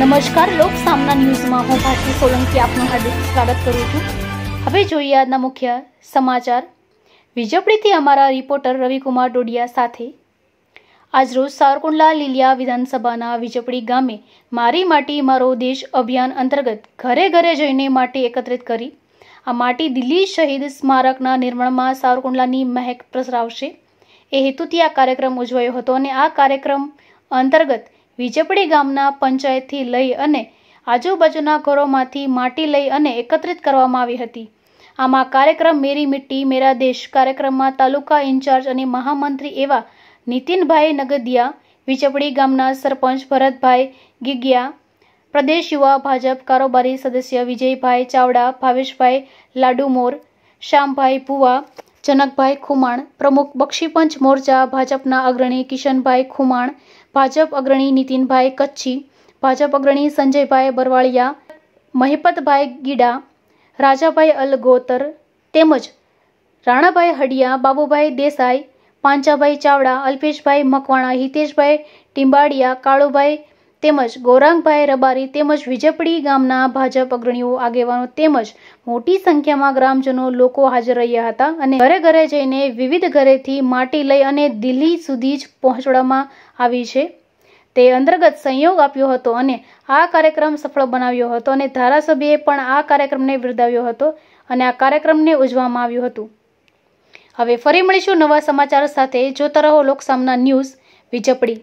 નમસ્કાર લોક સામના ન્યૂઝમાં હું ભારતી સોલંકી આપનું હાર્દિક સ્વાગત કરું છું હવે જોઈએ આજના મુખ્ય સમાચાર વિજયપડીથી અમારા રિપોર્ટર રવિકુમાર ડોડિયા સાથે આજરોજ સાવરકુંડલા લીલિયા વિધાનસભાના વિજયપડી ગામે મારી માટી મારો દેશ અભિયાન અંતર્ગત ઘરે ઘરે જઈને માટી એકત્રિત કરી આ માટી દિલ્હી શહીદ સ્મારકના નિર્માણમાં સાવરકુંડલાની મહેક પ્રસરાવશે એ હેતુથી આ કાર્યક્રમ ઉજવાયો હતો અને આ કાર્યક્રમ અંતર્ગત વીજપડી ગામના પંચાયતથી લઈ અને આજુબાજુના ઘરોમાંથી માટી લઈ અને એકત્રિત કરવામાં આવી હતી આમાં કાર્યક્રમ મેરી મિટ્ટી મેરા દેશ કાર્યક્રમમાં તાલુકા ઇન્ચાર્જ અને મહામંત્રી એવા નીતિનભાઈ નગદિયા વીજપડી ગામના સરપંચ ભરતભાઈ ગિગિયા પ્રદેશ યુવા ભાજપ કારોબારી સદસ્ય વિજયભાઈ ચાવડા ભાવેશભાઈ લાડુમોર શ્યામભાઈ ભુવા જનકભાઈ ખુમાણ પ્રમુખ બક્ષીપંચ મોરચા ભાજપના અગ્રણી કિશનભાઈ ખુમાણ ભાજપ અગ્રણી નીતિનભાઈ કચ્છી ભાજપ અગ્રણી સંજયભાઈ બરવાળિયા મહેપતભાઈ ગીડા રાજાભાઈ અલગોતર તેમજ રાણાભાઈ હડિયા બાબુભાઈ દેસાઈ પાંચાભાઈ ચાવડા અલ્પેશભાઈ મકવાણા હિતેશભાઈ ટીંબાડિયા કાળુભાઈ તેમજ ગોરાંગભાઈ રબારી તેમજ વિજપડી ગામના ભાજપ અગ્રણીઓ આગેવાનો તેમજ મોટી સંખ્યામાં ગ્રામજનો લોકો હાજર રહ્યા હતા અને ઘરે ઘરે જઈને વિવિધ ઘરેથી માટી લઈ અને દિલ્હી સુધી જ પહોંચવામાં આવી છે તે અંતર્ગત સંયોગ આપ્યો હતો અને આ કાર્યક્રમ સફળ બનાવ્યો હતો અને ધારાસભ્યએ પણ આ કાર્યક્રમને બિરદાવ્યો હતો અને આ કાર્યક્રમને ઉજવવામાં આવ્યું હતું હવે ફરી મળીશું નવા સમાચાર સાથે જોતા રહો લોકસામના ન્યૂઝ વિજપડી